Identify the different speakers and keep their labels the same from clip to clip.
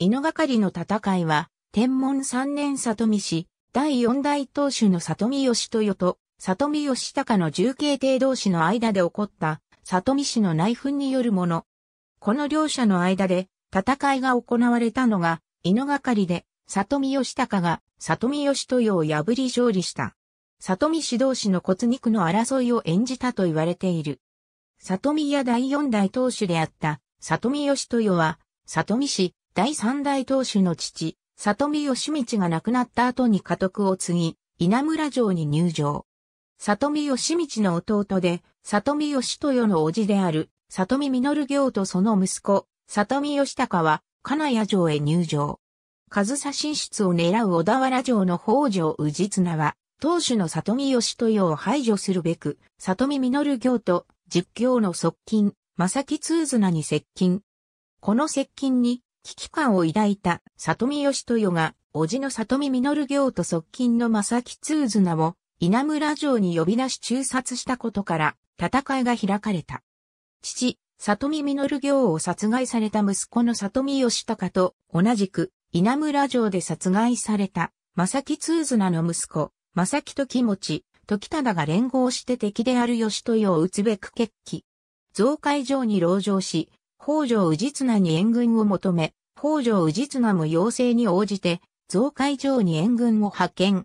Speaker 1: 井のがかりの戦いは、天文三年里見氏、第四代当主の里見義豊と、里見義高の重慶帝同士の間で起こった、里見氏の内紛によるもの。この両者の間で、戦いが行われたのが、井のがかりで、里見義高が、里見義豊を破り勝利した。里見氏同士の骨肉の争いを演じたと言われている。里見屋第四代当主であった、里見義豊は、里見氏、第三代当主の父、里見義道が亡くなった後に家督を継ぎ、稲村城に入城。里見義道の弟で、里見義豊の叔父である、里見実行とその息子、里見義高は、金谷城へ入城。上佐進出を狙う小田原城の北条氏綱は、当主の里見義豊を排除するべく、里見実行と実況の側近、正木通綱に接近。この接近に、危機感を抱いた里見義豊が、叔父の里見実行と側近の正木通綱を稲村城に呼び出し中殺したことから、戦いが開かれた。父、里見実行を殺害された息子の里見義隆と同じく稲村城で殺害された正木通綱の息子、正木時持、時忠が連合して敵である義豊を撃つべく決起。増海城に籠城し、北条氏綱に援軍を求め、北条氏綱も要請に応じて、増海城に援軍を派遣。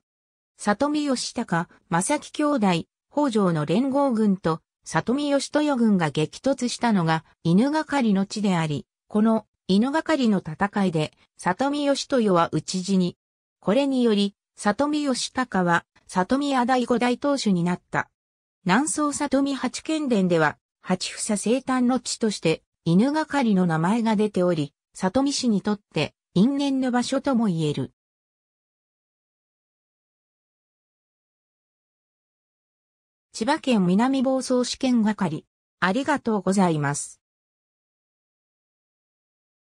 Speaker 1: 里見義高、正木兄弟、北条の連合軍と、里見義豊軍が激突したのが、犬がかりの地であり、この犬がかりの戦いで、里見義豊は討ち死に。これにより、里見義高は、里見屋第五大当主になった。南宋里見八賢伝では、八房生誕の地として、犬がかりの名前が出ており、里見市にとって因縁の場所とも言える。千葉県南房総試験係。ありがとうございます。